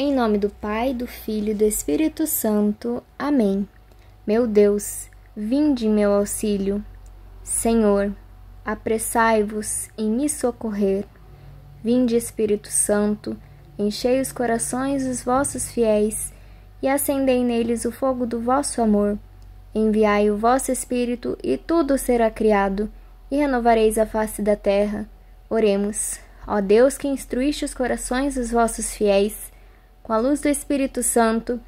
Em nome do Pai, do Filho e do Espírito Santo. Amém. Meu Deus, vinde em meu auxílio. Senhor, apressai-vos em me socorrer. Vinde, Espírito Santo, enchei os corações dos vossos fiéis e acendei neles o fogo do vosso amor. Enviai o vosso Espírito e tudo será criado, e renovareis a face da terra. Oremos. Ó Deus que instruíste os corações dos vossos fiéis, com a luz do Espírito Santo,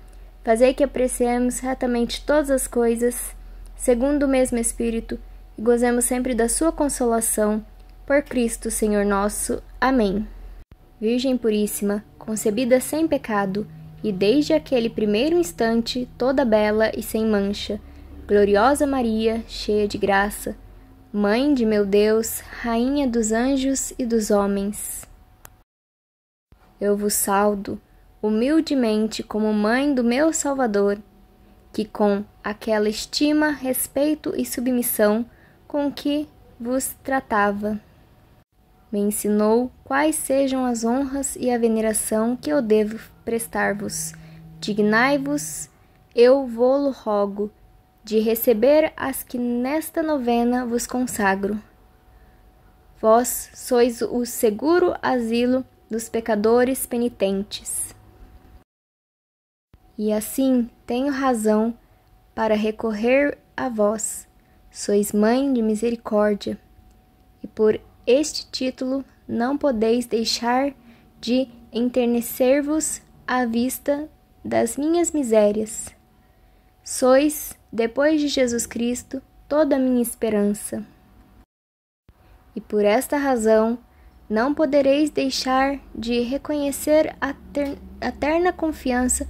fazei que apreciemos retamente todas as coisas, segundo o mesmo Espírito, e gozemos sempre da sua consolação. Por Cristo, Senhor nosso. Amém. Virgem Puríssima, concebida sem pecado, e desde aquele primeiro instante toda bela e sem mancha, gloriosa Maria, cheia de graça, Mãe de meu Deus, Rainha dos anjos e dos homens. Eu vos saldo humildemente como mãe do meu Salvador, que com aquela estima, respeito e submissão com que vos tratava, me ensinou quais sejam as honras e a veneração que eu devo prestar-vos. Dignai-vos, eu vou lo rogo, de receber as que nesta novena vos consagro. Vós sois o seguro asilo dos pecadores penitentes e assim tenho razão para recorrer a vós. Sois mãe de misericórdia, e por este título não podeis deixar de enternecer-vos à vista das minhas misérias. Sois, depois de Jesus Cristo, toda a minha esperança. E por esta razão, não podereis deixar de reconhecer a, ter a terna confiança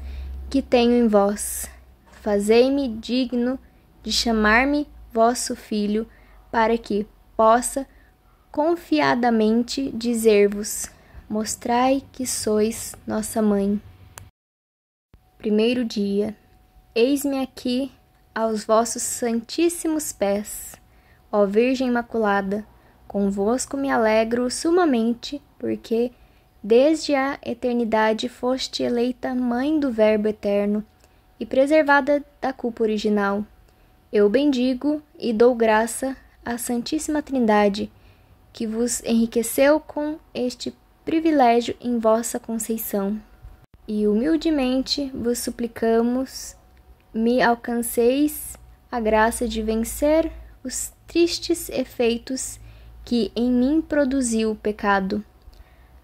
que tenho em vós. Fazei-me digno de chamar-me vosso filho, para que possa confiadamente dizer-vos: Mostrai que sois nossa mãe. Primeiro dia: Eis-me aqui aos vossos santíssimos pés. Ó Virgem Imaculada, convosco me alegro sumamente, porque Desde a eternidade foste eleita mãe do Verbo eterno e preservada da culpa original. Eu bendigo e dou graça à Santíssima Trindade, que vos enriqueceu com este privilégio em vossa conceição. E humildemente vos suplicamos, me alcanceis a graça de vencer os tristes efeitos que em mim produziu o pecado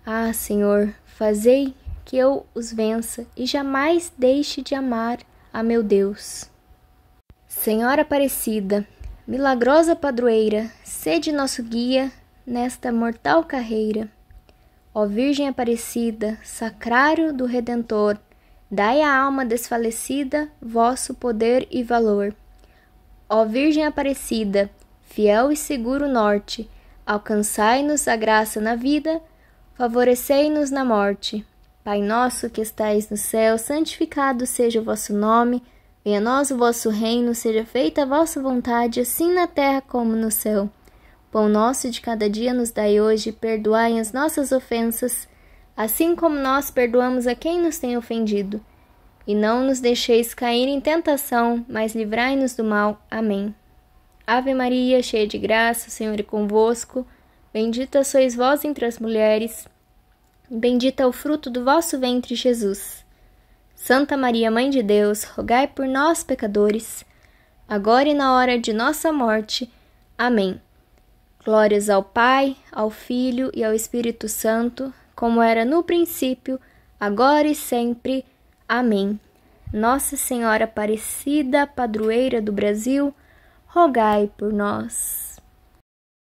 ah, Senhor, fazei que eu os vença e jamais deixe de amar a meu Deus. Senhora Aparecida, milagrosa padroeira, sede nosso guia nesta mortal carreira. Ó Virgem Aparecida, sacrário do Redentor, dai à alma desfalecida vosso poder e valor. Ó Virgem Aparecida, fiel e seguro norte, alcançai-nos a graça na vida Favorecei-nos na morte. Pai nosso que estais no céu, santificado seja o vosso nome. Venha a nós o vosso reino, seja feita a vossa vontade, assim na terra como no céu. Pão nosso de cada dia nos dai hoje, perdoai as nossas ofensas, assim como nós perdoamos a quem nos tem ofendido. E não nos deixeis cair em tentação, mas livrai-nos do mal. Amém. Ave Maria, cheia de graça, o Senhor é convosco. Bendita sois vós entre as mulheres, bendita é o fruto do vosso ventre, Jesus. Santa Maria, Mãe de Deus, rogai por nós, pecadores, agora e na hora de nossa morte. Amém. Glórias ao Pai, ao Filho e ao Espírito Santo, como era no princípio, agora e sempre. Amém. Nossa Senhora Aparecida, padroeira do Brasil, rogai por nós.